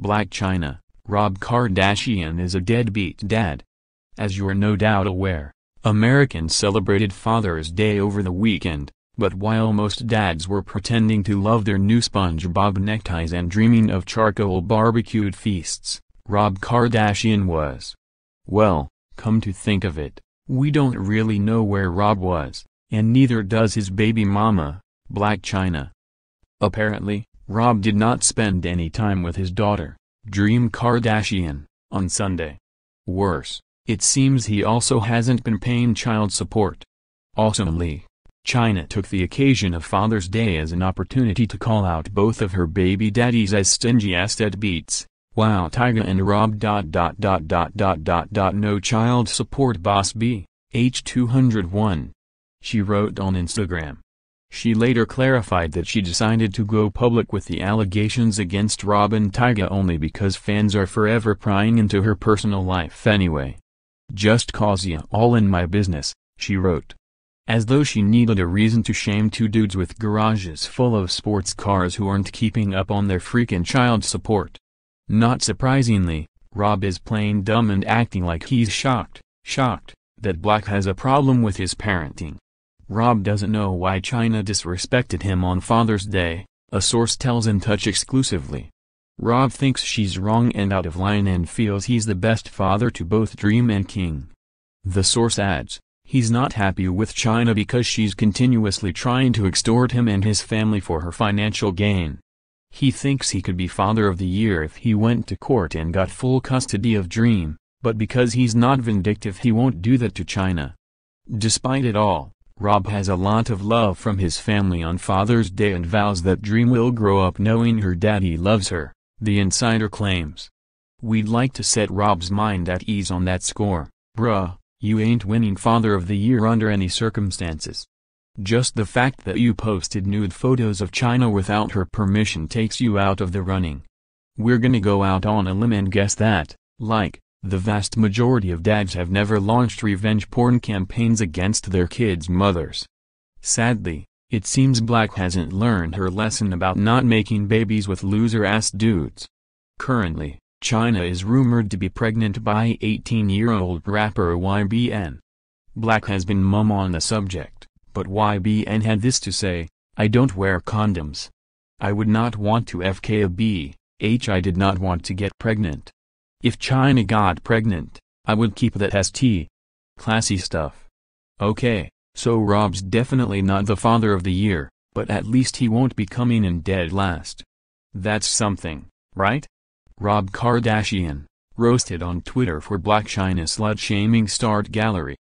Black China, Rob Kardashian is a deadbeat dad. As you're no doubt aware, Americans celebrated Father's Day over the weekend, but while most dads were pretending to love their new SpongeBob neckties and dreaming of charcoal barbecued feasts, Rob Kardashian was. Well, come to think of it, we don't really know where Rob was, and neither does his baby mama, Black China. Apparently, Rob did not spend any time with his daughter, Dream Kardashian, on Sunday. Worse, it seems he also hasn't been paying child support. Awesomely, China took the occasion of Father's Day as an opportunity to call out both of her baby daddies as stingy as deadbeats. Wow Tyga and Rob dot dot dot dot dot dot dot no child support boss B, H201. She wrote on Instagram. She later clarified that she decided to go public with the allegations against Robin Tyga only because fans are forever prying into her personal life anyway. Just cause ya all in my business, she wrote. As though she needed a reason to shame two dudes with garages full of sports cars who aren't keeping up on their freaking child support. Not surprisingly, Rob is playing dumb and acting like he's shocked, shocked, that Black has a problem with his parenting. Rob doesn't know why China disrespected him on Father's Day, a source tells In Touch exclusively. Rob thinks she's wrong and out of line and feels he's the best father to both Dream and King. The source adds, he's not happy with China because she's continuously trying to extort him and his family for her financial gain. He thinks he could be father of the year if he went to court and got full custody of Dream, but because he's not vindictive he won't do that to China. Despite it all, Rob has a lot of love from his family on Father's Day and vows that Dream will grow up knowing her daddy loves her, the insider claims. We'd like to set Rob's mind at ease on that score, bruh, you ain't winning Father of the Year under any circumstances. Just the fact that you posted nude photos of China without her permission takes you out of the running. We're gonna go out on a limb and guess that, like, the vast majority of dads have never launched revenge porn campaigns against their kids' mothers. Sadly, it seems Black hasn't learned her lesson about not making babies with loser-ass dudes. Currently, China is rumored to be pregnant by 18-year-old rapper YBN. Black has been mum on the subject, but YBN had this to say, I don't wear condoms. I would not want to FK a B, H I did not want to get pregnant. If China got pregnant, I would keep that ST. Classy stuff. Okay, so Rob's definitely not the father of the year, but at least he won't be coming in dead last. That's something, right? Rob Kardashian, roasted on Twitter for Black China slut-shaming start gallery.